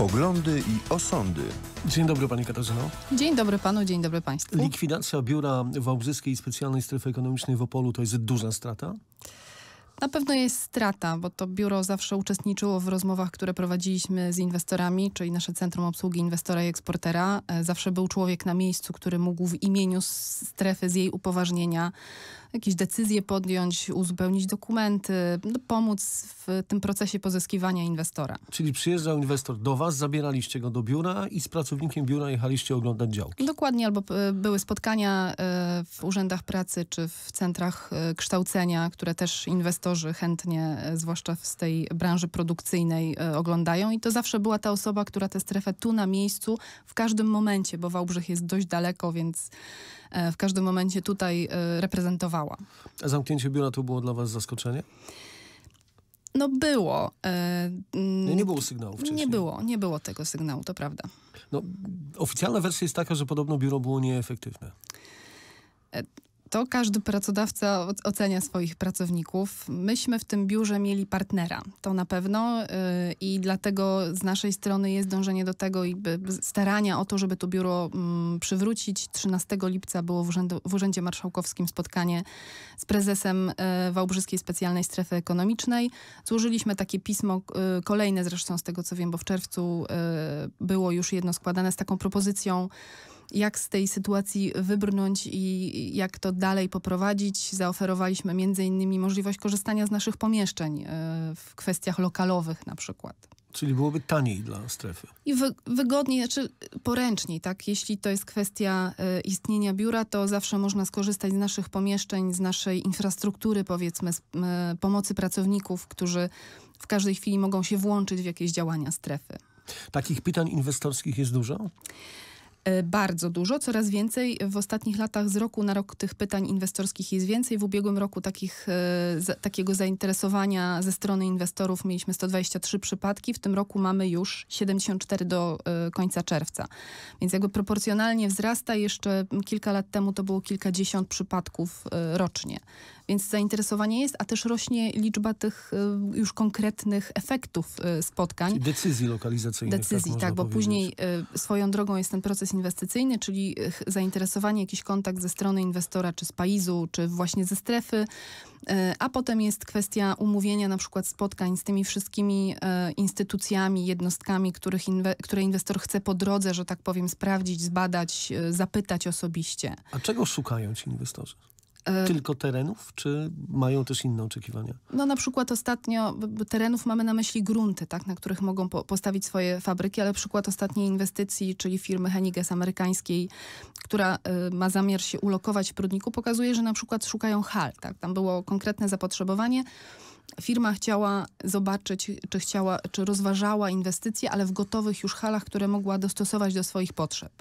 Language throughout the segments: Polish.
Poglądy i osądy. Dzień dobry Pani Katarzyno. Dzień dobry Panu, dzień dobry Państwu. Likwidacja biura Wałbrzyskiej Specjalnej Strefy Ekonomicznej w Opolu to jest duża strata? Na pewno jest strata, bo to biuro zawsze uczestniczyło w rozmowach, które prowadziliśmy z inwestorami, czyli nasze Centrum Obsługi Inwestora i Eksportera. E, zawsze był człowiek na miejscu, który mógł w imieniu strefy z jej upoważnienia jakieś decyzje podjąć, uzupełnić dokumenty, no, pomóc w tym procesie pozyskiwania inwestora. Czyli przyjeżdżał inwestor do Was, zabieraliście go do biura i z pracownikiem biura jechaliście oglądać działki. Dokładnie, albo e, były spotkania e, w urzędach pracy czy w centrach kształcenia, które też inwestor aktorzy chętnie, e, zwłaszcza z tej branży produkcyjnej, e, oglądają. I to zawsze była ta osoba, która tę strefę tu na miejscu w każdym momencie, bo Wałbrzych jest dość daleko, więc e, w każdym momencie tutaj reprezentowała. A zamknięcie biura to było dla Was zaskoczenie? No było. nie było sygnału wcześniej. Nie było, nie było tego sygnału, to prawda. No, oficjalna wersja jest taka, że podobno biuro było nieefektywne. To każdy pracodawca ocenia swoich pracowników. Myśmy w tym biurze mieli partnera, to na pewno, y, i dlatego z naszej strony jest dążenie do tego i starania o to, żeby to biuro mm, przywrócić. 13 lipca było w, w Urzędzie Marszałkowskim spotkanie z prezesem y, Wałbrzyskiej Specjalnej Strefy Ekonomicznej. Złożyliśmy takie pismo, y, kolejne zresztą z tego co wiem, bo w czerwcu było już jedno składane z taką propozycją jak z tej sytuacji wybrnąć i jak to dalej poprowadzić. Zaoferowaliśmy między innymi możliwość korzystania z naszych pomieszczeń e, w kwestiach lokalowych na przykład. Czyli byłoby taniej dla strefy. I wy, wygodniej, znaczy poręczniej, tak? Jeśli to jest kwestia y, istnienia biura, to zawsze można skorzystać z naszych pomieszczeń, z naszej infrastruktury, powiedzmy, z y, pomocy pracowników, którzy w każdej chwili mogą się włączyć w jakieś działania strefy. Takich pytań inwestorskich jest dużo? Y, bardzo dużo, coraz więcej. W ostatnich latach z roku na rok tych pytań inwestorskich jest więcej. W ubiegłym roku takich, y, takiego zainteresowania ze strony inwestorów mieliśmy 123 przypadki, w tym roku mamy już 74 do y, końca czerwca. Więc jakby proporcjonalnie wzrasta, jeszcze kilka lat temu to było kilkadziesiąt przypadków rocznie. Więc zainteresowanie jest, a też rośnie liczba tych już konkretnych efektów spotkań. decyzji lokalizacyjnych. Decyzji, tak, tak bo powiedzieć. później swoją drogą jest ten proces proces inwestycyjny, czyli e, zainteresowanie, jakiś kontakt ze strony inwestora, czy z paizu, czy właśnie ze strefy, e, a potem jest kwestia umówienia na przykład spotkań z tymi wszystkimi e, instytucjami, jednostkami, których inwe które inwestor chce po drodze, że tak powiem, sprawdzić, zbadać, zapytać osobiście. A czego szukają ci inwestorzy? E, Tylko terenów, czy mają też inne oczekiwania? No na przykład ostatnio, terenów mamy na myśli grunty, tak, na których mogą po postawić swoje fabryki, ale przykład ostatniej inwestycji, czyli firmy Heniges amerykańskiej, która y, ma zamiar się ulokować w Prudniku, pokazuje, że na przykład szukają hal, tak, tam było konkretne zapotrzebowanie, firma chciała zobaczyć, czy chciała, czy rozważała inwestycje, ale w gotowych już halach, które mogła dostosować do swoich potrzeb.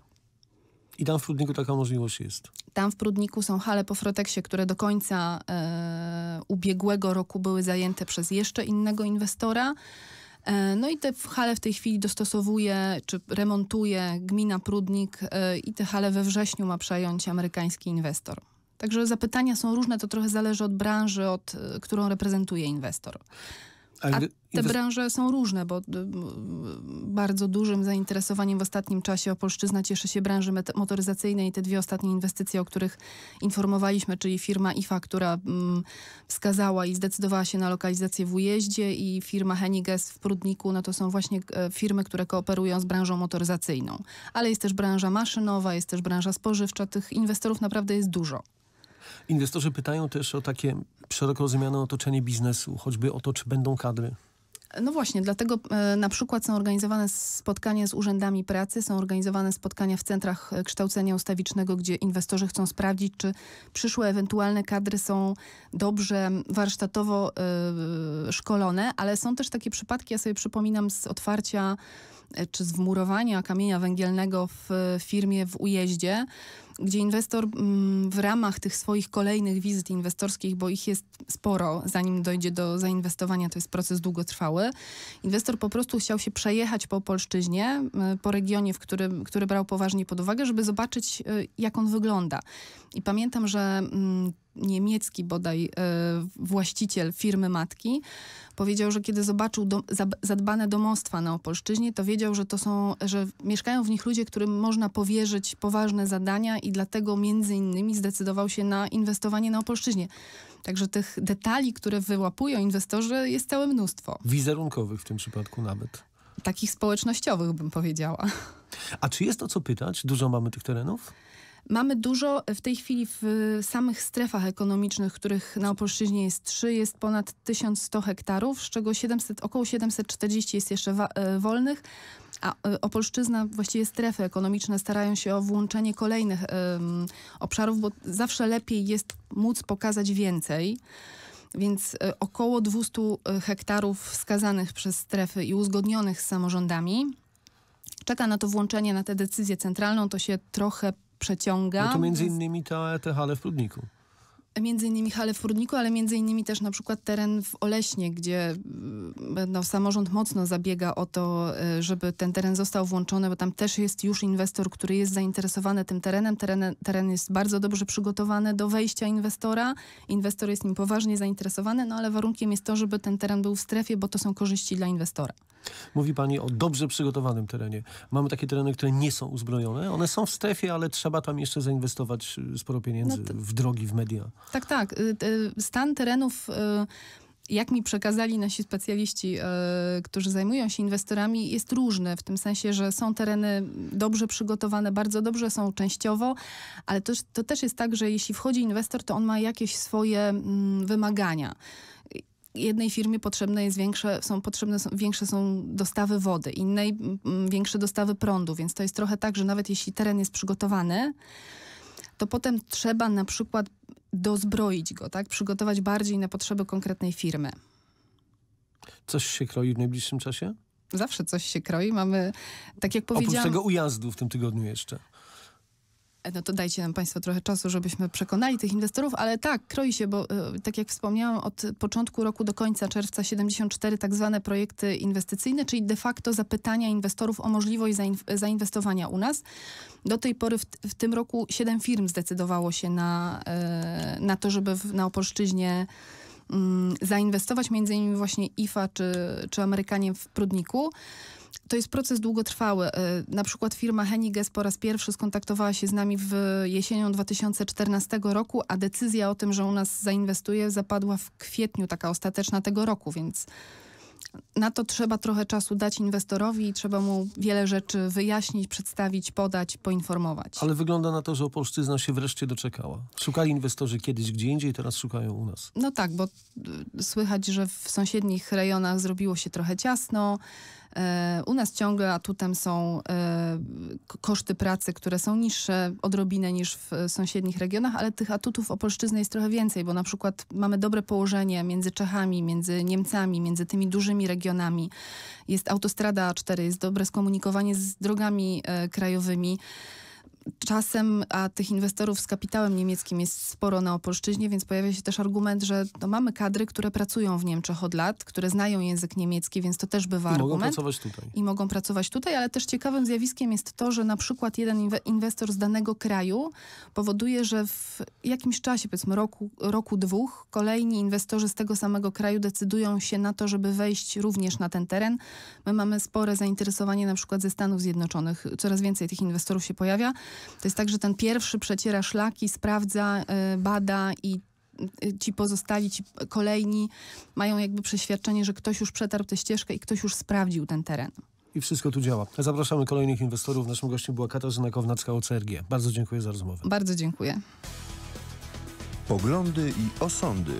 I tam w Prudniku taka możliwość jest. Tam w Prudniku są hale po Froteksie, które do końca e, ubiegłego roku były zajęte przez jeszcze innego inwestora. E, no i te hale w tej chwili dostosowuje czy remontuje gmina Prudnik e, i te hale we wrześniu ma przejąć amerykański inwestor. Także zapytania są różne, to trochę zależy od branży, od e, którą reprezentuje inwestor. A te branże są różne, bo y, bardzo dużym zainteresowaniem w ostatnim czasie Opolszczyzna cieszy się branży motoryzacyjnej i te dwie ostatnie inwestycje, o których informowaliśmy, czyli firma IFA, która mm, wskazała i zdecydowała się na lokalizację w Ujeździe i firma Heniges w Prudniku, no to są właśnie e, firmy, które kooperują z branżą motoryzacyjną. Ale jest też branża maszynowa, jest też branża spożywcza, tych inwestorów naprawdę jest dużo. Inwestorzy pytają też o takie szeroko rozumiane otoczenie biznesu, choćby o to, czy będą kadry. No właśnie, dlatego e, na przykład są organizowane spotkania z urzędami pracy, są organizowane spotkania w centrach e, kształcenia ustawicznego, gdzie inwestorzy chcą sprawdzić, czy przyszłe ewentualne kadry są dobrze warsztatowo e, szkolone, ale są też takie przypadki, ja sobie przypominam z otwarcia E, czy z wmurowania kamienia węgielnego w e, firmie w ujeździe, gdzie inwestor mm, w ramach tych swoich kolejnych wizyt inwestorskich, bo ich jest sporo, zanim dojdzie do zainwestowania, to jest proces długotrwały, inwestor po prostu chciał się przejechać po Polszczyźnie, e, po regionie, w którym, który brał poważnie pod uwagę, żeby zobaczyć, jak on wygląda. I pamiętam, że mm, niemiecki bodaj e, właściciel firmy matki, powiedział, że kiedy zobaczył zadbane domostwa na Opolszczyźnie, to wiedział, że to są, że mieszkają w nich ludzie, którym można powierzyć poważne zadania i dlatego między innymi zdecydował się na inwestowanie na Opolszczyźnie. Także tych detali, które wyłapują inwestorzy jest całe mnóstwo. Wizerunkowych w tym przypadku nawet. Takich społecznościowych bym powiedziała. A czy jest o co pytać? Dużo mamy tych terenów? Mamy dużo e, w tej chwili w e, samych strefach ekonomicznych, których na Opolszczyźnie jest trzy, jest ponad 1100 hektarów, z czego 700, około 740 jest jeszcze e, wolnych. A Opolszczyzna, właściwie strefy ekonomiczne starają się o włączenie kolejnych obszarów, bo zawsze lepiej jest móc pokazać więcej. Więc około 200 hektarów wskazanych przez strefy i uzgodnionych z samorządami. Czeka na to włączenie, na tę decyzję centralną. To się trochę przeciąga. No to między innymi te, te hale w Prudniku między innymi hale w Furniku, ale między innymi też na przykład teren w Oleśnie, gdzie mm, no, samorząd mocno zabiega o to, e, żeby ten teren został włączony, bo tam też jest już inwestor, który jest zainteresowany tym terenem. Teren, teren jest bardzo dobrze przygotowany do wejścia inwestora. Inwestor jest nim poważnie zainteresowany, no ale warunkiem jest to, żeby ten teren był w strefie, bo to są korzyści dla inwestora. Mówi Pani o dobrze przygotowanym terenie. Mamy takie tereny, które nie są uzbrojone. One są w strefie, ale trzeba tam jeszcze zainwestować y, sporo pieniędzy no to... w drogi, w media. Tak, tak. Y, stan terenów y, jak mi przekazali nasi specjaliści, którzy zajmują się inwestorami, jest różny w tym sensie, że są tereny dobrze przygotowane, bardzo dobrze są częściowo, ale to, to też jest tak, że jeśli wchodzi inwestor, to on ma jakieś swoje mm, wymagania jednej firmie potrzebne jest większe, są potrzebne są, większe są dostawy wody, innej większe dostawy prądu, więc to jest trochę tak, że nawet jeśli teren jest przygotowany, to potem trzeba na przykład dozbroić go, tak? Przygotować bardziej na potrzeby konkretnej firmy. Coś się kroi w najbliższym czasie? Zawsze coś się kroi. Mamy, tak jak powiedziałam... Oprócz tego ujazdu w tym tygodniu jeszcze. No to dajcie nam Państwo trochę czasu, żebyśmy przekonali tych inwestorów, ale tak, kroi się, bo e, tak jak wspomniałam, od początku roku do końca czerwca 74 tak zwane projekty inwestycyjne, czyli de facto zapytania inwestorów o możliwość zainwestowania u nas. Do tej pory w, w tym roku 7 firm zdecydowało się na, e, na to, żeby w, na Opolszczyźnie mm, zainwestować, między innymi właśnie IFA czy, czy Amerykanie w Prudniku. To jest proces długotrwały. E, na przykład firma Heniges po raz pierwszy skontaktowała się z nami w jesienią 2014 roku, a decyzja o tym, że u nas zainwestuje zapadła w kwietniu, taka ostateczna tego roku, więc na to trzeba trochę czasu dać inwestorowi i trzeba mu wiele rzeczy wyjaśnić, przedstawić, podać, poinformować. Ale wygląda na to, że opolszczyzna się wreszcie doczekała. Szukali inwestorzy kiedyś gdzie indziej, teraz szukają u nas. No tak, bo y, słychać, że w sąsiednich rejonach zrobiło się trochę ciasno. E, u nas ciągle atutem są e, koszty pracy, które są niższe odrobinę niż w e, sąsiednich regionach, ale tych atutów opolszczyzny jest trochę więcej, bo na przykład mamy dobre położenie między Czechami, między Niemcami, między tymi dużymi regionami. Jest autostrada A4, jest dobre skomunikowanie z drogami krajowymi czasem, a tych inwestorów z kapitałem niemieckim jest sporo na Opolszczyźnie, więc pojawia się też argument, że no, mamy kadry, które pracują w Niemczech od lat, które znają język niemiecki, więc to też bywa I argument. Mogą pracować tutaj. I mogą pracować tutaj, ale też ciekawym zjawiskiem jest to, że na przykład jeden inwestor z danego kraju powoduje, że w jakimś czasie, powiedzmy roku, roku dwóch, kolejni inwestorzy z tego samego kraju decydują się na to, żeby wejść również na ten teren. My mamy spore zainteresowanie na przykład ze Stanów Zjednoczonych. Coraz więcej tych inwestorów się pojawia. To jest tak, że ten pierwszy przeciera szlaki, sprawdza, e, bada i e, ci pozostali, ci kolejni mają jakby przeświadczenie, że ktoś już przetarł tę ścieżkę i ktoś już sprawdził ten teren. I wszystko tu działa. Zapraszamy kolejnych inwestorów. Naszym gościem była Katarzyna Kownacka, OCRG. Bardzo dziękuję za rozmowę. Bardzo dziękuję. Poglądy i osądy.